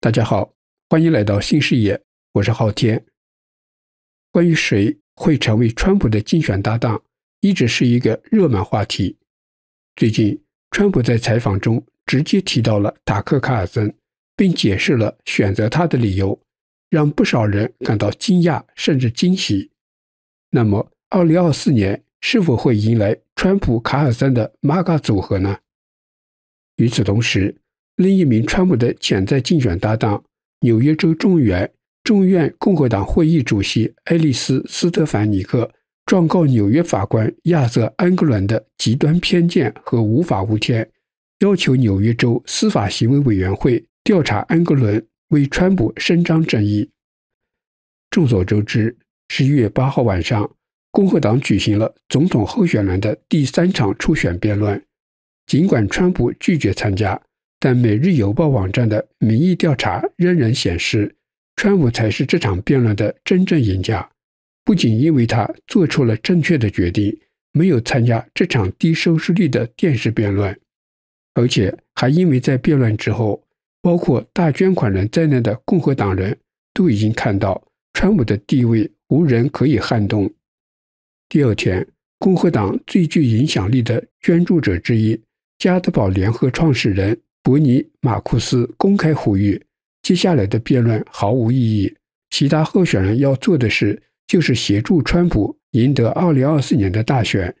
大家好，欢迎来到新视野，我是昊天。关于谁会成为川普的竞选搭档，一直是一个热门话题。最近，川普在采访中直接提到了塔克·卡尔森，并解释了选择他的理由，让不少人感到惊讶甚至惊喜。那么，2024年是否会迎来川普·卡尔森的“ MAGA 组合呢？与此同时，另一名川普的潜在竞选搭档、纽约州众议员、众议院共和党会议主席爱丽丝·斯特凡尼克状告纽约法官亚瑟·安格伦的极端偏见和无法无天，要求纽约州司法行为委员会调查安格伦为川普伸张正义。众所周知，十一月八号晚上，共和党举行了总统候选人的第三场初选辩论，尽管川普拒绝参加。但《每日邮报》网站的民意调查仍然显示，川普才是这场辩论的真正赢家。不仅因为他做出了正确的决定，没有参加这场低收视率的电视辩论，而且还因为在辩论之后，包括大捐款人在内的共和党人都已经看到川普的地位无人可以撼动。第二天，共和党最具影响力的捐助者之一——加德堡联合创始人。伯尼·马库斯公开呼吁，接下来的辩论毫无意义。其他候选人要做的事就是协助川普赢得2024年的大选。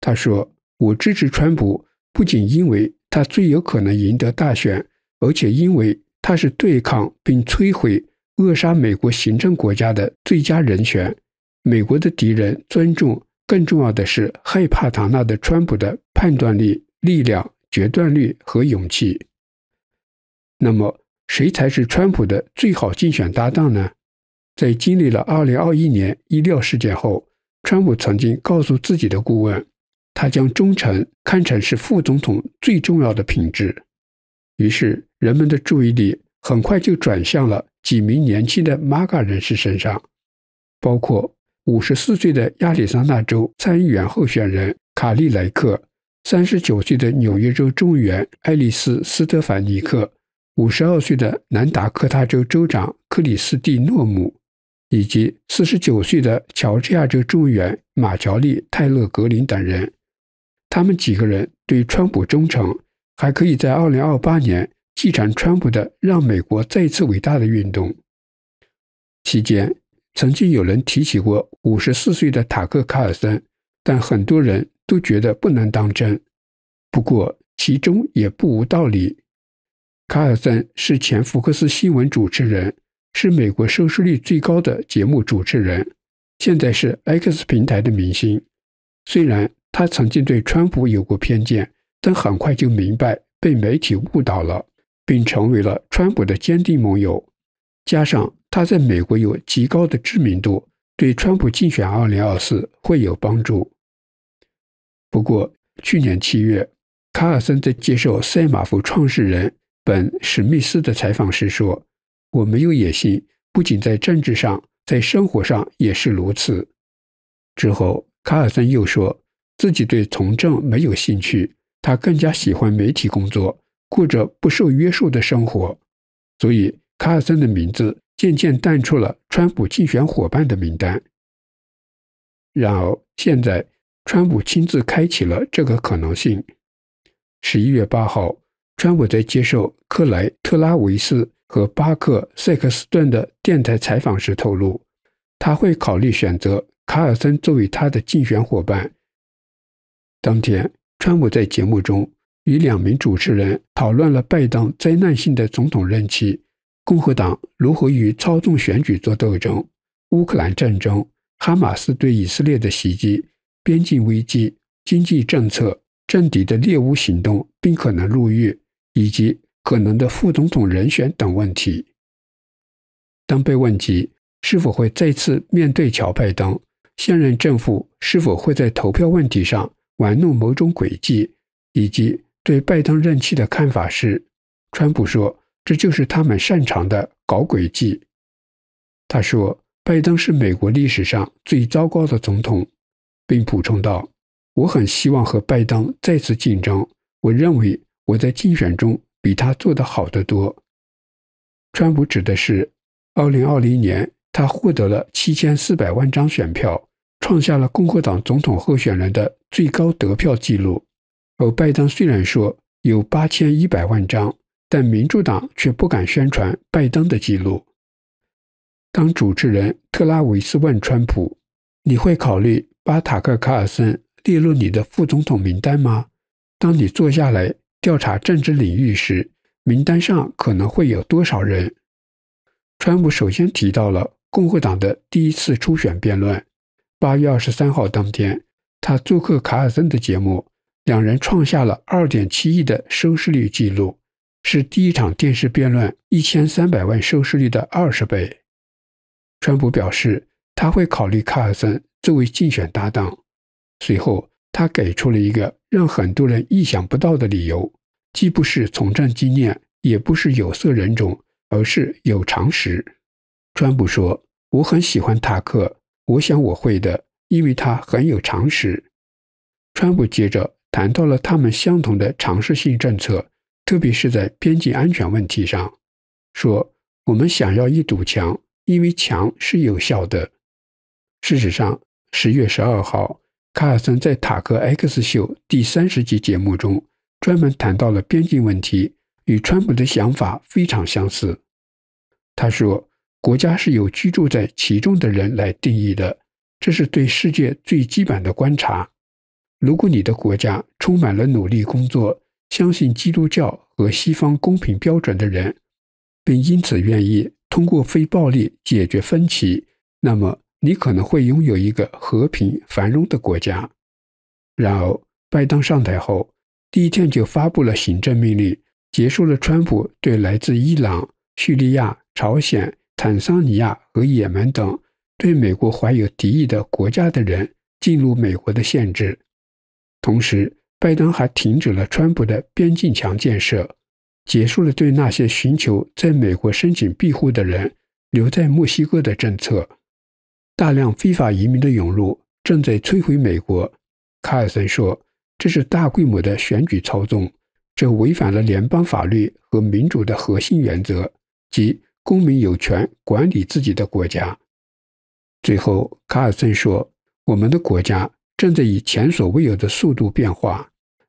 他说：“我支持川普，不仅因为他最有可能赢得大选，而且因为他是对抗并摧毁扼杀美国行政国家的最佳人选。美国的敌人尊重，更重要的是害怕唐纳德·川普的判断力力量。”决断力和勇气。那么，谁才是川普的最好竞选搭档呢？在经历了2021年医疗事件后，川普曾经告诉自己的顾问，他将忠诚看成是副总统最重要的品质。于是，人们的注意力很快就转向了几名年轻的玛卡人士身上，包括54岁的亚利桑那州参议员候选人卡利莱克。三十九岁的纽约州众议员爱丽丝·斯特凡尼克，五十二岁的南达科他州州长克里斯蒂诺姆，以及四十九岁的乔治亚州众议员马乔利·泰勒·格林等人，他们几个人对川普忠诚，还可以在二零二八年继承川普的“让美国再一次伟大”的运动。期间，曾经有人提起过五十四岁的塔克·卡尔森。但很多人都觉得不能当真，不过其中也不无道理。卡尔森是前福克斯新闻主持人，是美国收视率最高的节目主持人，现在是 X 平台的明星。虽然他曾经对川普有过偏见，但很快就明白被媒体误导了，并成为了川普的坚定盟友。加上他在美国有极高的知名度。对川普竞选二零二四会有帮助。不过，去年七月，卡尔森在接受《赛马夫》创始人本·史密斯的采访时说：“我没有野心，不仅在政治上，在生活上也是如此。”之后，卡尔森又说自己对从政没有兴趣，他更加喜欢媒体工作，过着不受约束的生活。所以，卡尔森的名字。渐渐淡出了川普竞选伙伴的名单。然而，现在川普亲自开启了这个可能性。十一月八号，川普在接受克莱特拉维斯和巴克塞克斯顿的电台采访时透露，他会考虑选择卡尔森作为他的竞选伙伴。当天，川普在节目中与两名主持人讨论了拜登灾难性的总统任期。共和党如何与操纵选举作斗争？乌克兰战争、哈马斯对以色列的袭击、边境危机、经济政策、政敌的猎巫行动，并可能入狱，以及可能的副总统人选等问题。当被问及是否会再次面对乔·拜登，现任政府是否会在投票问题上玩弄某种诡计，以及对拜登任期的看法时，川普说。这就是他们擅长的搞诡计。他说：“拜登是美国历史上最糟糕的总统。”并补充道：“我很希望和拜登再次竞争。我认为我在竞选中比他做得好得多。”川普指的是，二零二零年他获得了七千四百万张选票，创下了共和党总统候选人的最高得票记录。而拜登虽然说有八千一百万张，但民主党却不敢宣传拜登的记录。当主持人特拉维斯问川普：“你会考虑把塔克·卡尔森列入你的副总统名单吗？当你坐下来调查政治领域时，名单上可能会有多少人？”川普首先提到了共和党的第一次初选辩论，八月二十三号当天，他做客卡尔森的节目，两人创下了二点七亿的收视率记录。是第一场电视辩论一千三百万收视率的二十倍。川普表示他会考虑卡尔森作为竞选搭档。随后，他给出了一个让很多人意想不到的理由：既不是从政经验，也不是有色人种，而是有常识。川普说：“我很喜欢塔克，我想我会的，因为他很有常识。”川普接着谈到了他们相同的常识性政策。特别是在边境安全问题上，说我们想要一堵墙，因为墙是有效的。事实上，十月十二号，卡尔森在《塔克 X 秀》第三十集节目中专门谈到了边境问题，与川普的想法非常相似。他说：“国家是由居住在其中的人来定义的，这是对世界最基本的观察。如果你的国家充满了努力工作。”相信基督教和西方公平标准的人，并因此愿意通过非暴力解决分歧，那么你可能会拥有一个和平繁荣的国家。然而，拜登上台后第一天就发布了行政命令，结束了川普对来自伊朗、叙利亚、朝鲜、坦桑尼亚和也门等对美国怀有敌意的国家的人进入美国的限制，同时。拜登还停止了川普的边境墙建设，结束了对那些寻求在美国申请庇护的人留在墨西哥的政策。大量非法移民的涌入正在摧毁美国，卡尔森说：“这是大规模的选举操纵，这违反了联邦法律和民主的核心原则，即公民有权管理自己的国家。”最后，卡尔森说：“我们的国家。”正在以前所未有的速度变化。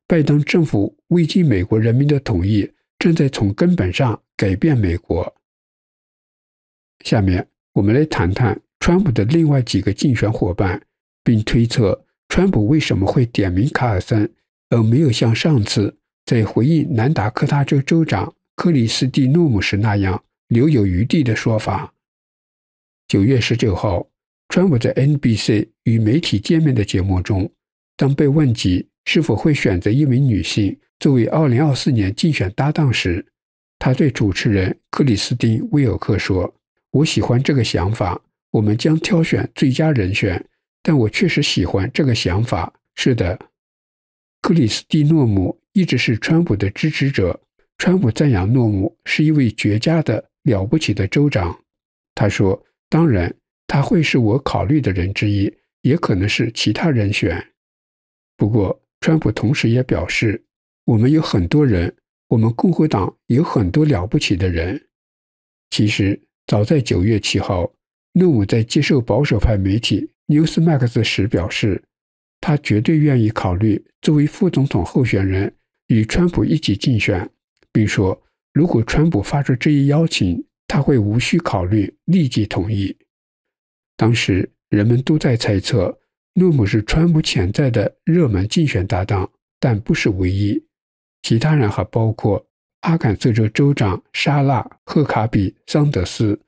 拜登政府未经美国人民的同意，正在从根本上改变美国。下面我们来谈谈川普的另外几个竞选伙伴，并推测川普为什么会点名卡尔森，而没有像上次在回应南达科他州州长克里斯蒂诺姆时那样留有余地的说法。九月十九号。川普在 NBC 与媒体见面的节目中，当被问及是否会选择一名女性作为2024年竞选搭档时，他对主持人克里斯汀·威尔克说：“我喜欢这个想法，我们将挑选最佳人选，但我确实喜欢这个想法。”是的，克里斯蒂·诺姆一直是川普的支持者。川普赞扬诺姆是一位绝佳的、了不起的州长。他说：“当然。”他会是我考虑的人之一，也可能是其他人选。不过，川普同时也表示，我们有很多人，我们共和党有很多了不起的人。其实，早在九月七号，诺姆在接受保守派媒体 Newsmax 时表示，他绝对愿意考虑作为副总统候选人与川普一起竞选，并说，如果川普发出这一邀请，他会无需考虑，立即同意。当时人们都在猜测，诺姆是川普潜在的热门竞选搭档，但不是唯一。其他人还包括阿肯色州州长沙拉·赫卡比、桑德斯、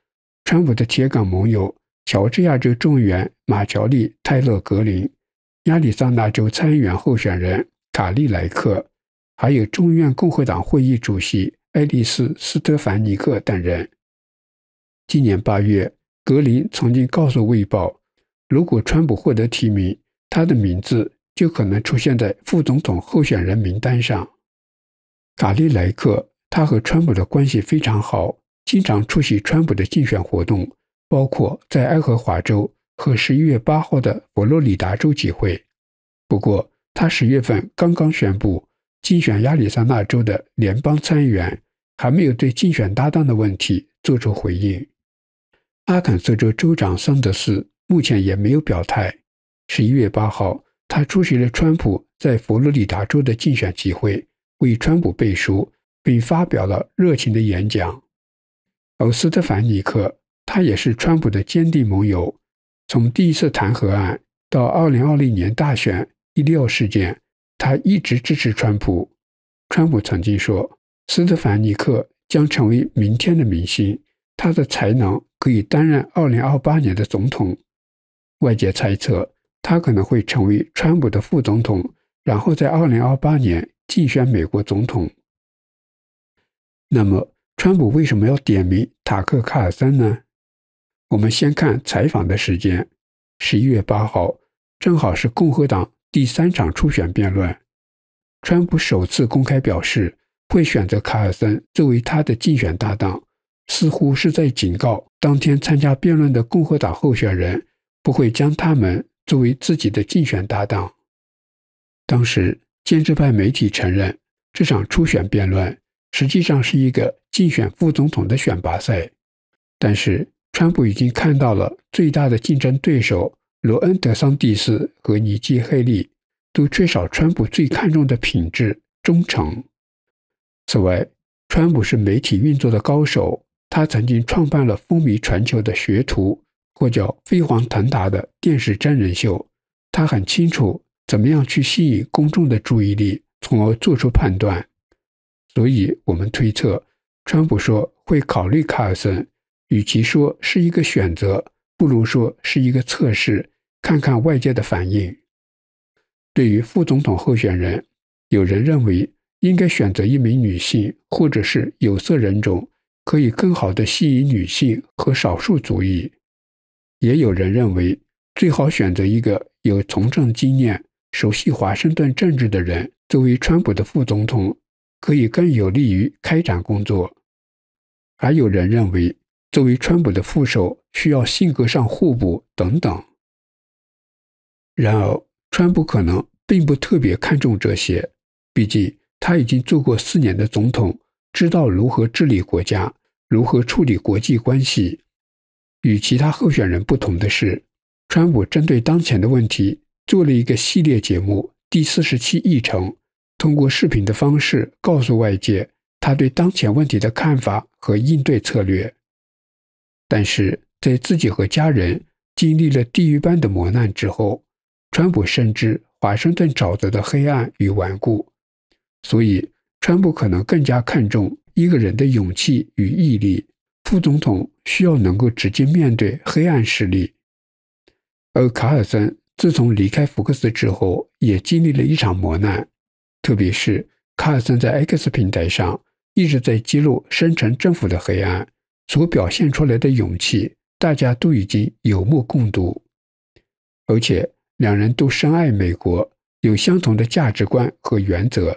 川普的铁杆盟友乔治亚州众议员马乔利·泰勒·格林、亚利桑那州参议员候选人卡利莱克，还有众议院共和党会议主席爱丽丝·斯特凡尼克等人。今年八月。格林曾经告诉《卫报》，如果川普获得提名，他的名字就可能出现在副总统候选人名单上。卡利莱克，他和川普的关系非常好，经常出席川普的竞选活动，包括在爱荷华州和十一月八号的佛罗里达州集会。不过，他十月份刚刚宣布竞选亚利桑那州的联邦参议员，还没有对竞选搭档的问题做出回应。阿肯色州州长桑德斯目前也没有表态。十一月八号，他出席了川普在佛罗里达州的竞选集会，为川普背书，并发表了热情的演讲。而斯特凡尼克，他也是川普的坚定盟友。从第一次弹劾案到二零二零年大选，一六事件，他一直支持川普。川普曾经说：“斯特凡尼克将成为明天的明星，他的才能。”可以担任二零二八年的总统。外界猜测，他可能会成为川普的副总统，然后在二零二八年竞选美国总统。那么，川普为什么要点名塔克·卡尔森呢？我们先看采访的时间，十一月八号，正好是共和党第三场初选辩论。川普首次公开表示，会选择卡尔森作为他的竞选搭档。似乎是在警告当天参加辩论的共和党候选人不会将他们作为自己的竞选搭档。当时，建制派媒体承认，这场初选辩论实际上是一个竞选副总统的选拔赛。但是，川普已经看到了最大的竞争对手罗恩·德桑蒂斯和尼基·黑利都缺少川普最看重的品质——忠诚。此外，川普是媒体运作的高手。他曾经创办了风靡全球的《学徒》，或叫飞黄腾达的电视真人秀。他很清楚怎么样去吸引公众的注意力，从而做出判断。所以，我们推测，川普说会考虑卡尔森，与其说是一个选择，不如说是一个测试，看看外界的反应。对于副总统候选人，有人认为应该选择一名女性，或者是有色人种。可以更好的吸引女性和少数族裔。也有人认为，最好选择一个有从政经验、熟悉华盛顿政治的人作为川普的副总统，可以更有利于开展工作。还有人认为，作为川普的副手，需要性格上互补等等。然而，川普可能并不特别看重这些，毕竟他已经做过四年的总统。知道如何治理国家，如何处理国际关系。与其他候选人不同的是，川普针对当前的问题做了一个系列节目，第四十七议程，通过视频的方式告诉外界他对当前问题的看法和应对策略。但是在自己和家人经历了地狱般的磨难之后，川普深知华盛顿沼泽的黑暗与顽固，所以。川普可能更加看重一个人的勇气与毅力，副总统需要能够直接面对黑暗势力。而卡尔森自从离开福克斯之后，也经历了一场磨难，特别是卡尔森在 X 平台上一直在揭露深层政府的黑暗，所表现出来的勇气，大家都已经有目共睹。而且，两人都深爱美国，有相同的价值观和原则。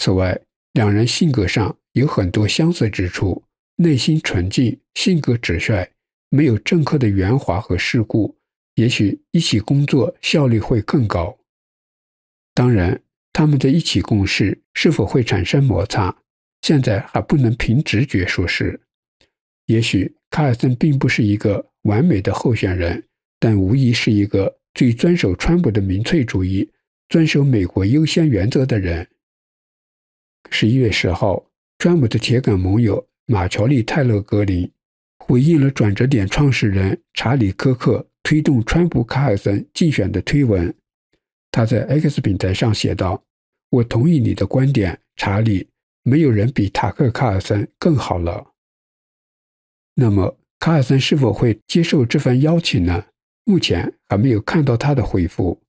此外，两人性格上有很多相似之处，内心纯净，性格直率，没有政客的圆滑和世故，也许一起工作效率会更高。当然，他们在一起共事是否会产生摩擦，现在还不能凭直觉说事。也许卡尔森并不是一个完美的候选人，但无疑是一个最遵守川普的民粹主义、遵守美国优先原则的人。十一月十号，川普的铁杆盟友马乔丽·泰勒·格林回应了转折点创始人查理·科克推动川普·卡尔森竞选的推文。他在 X 平台上写道：“我同意你的观点，查理。没有人比塔克·卡尔森更好了。”那么，卡尔森是否会接受这番邀请呢？目前还没有看到他的回复。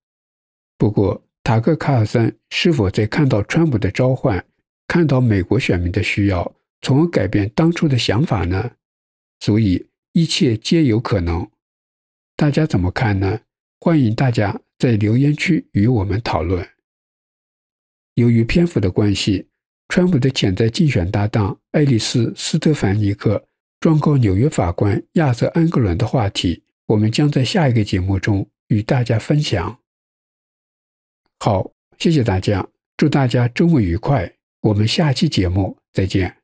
不过，塔克·卡尔森是否在看到川普的召唤？看到美国选民的需要，从而改变当初的想法呢？所以一切皆有可能。大家怎么看呢？欢迎大家在留言区与我们讨论。由于篇幅的关系，川普的潜在竞选搭档爱丽丝·斯特凡尼克状告纽约法官亚瑟·安格伦的话题，我们将在下一个节目中与大家分享。好，谢谢大家，祝大家周末愉快。我们下期节目再见。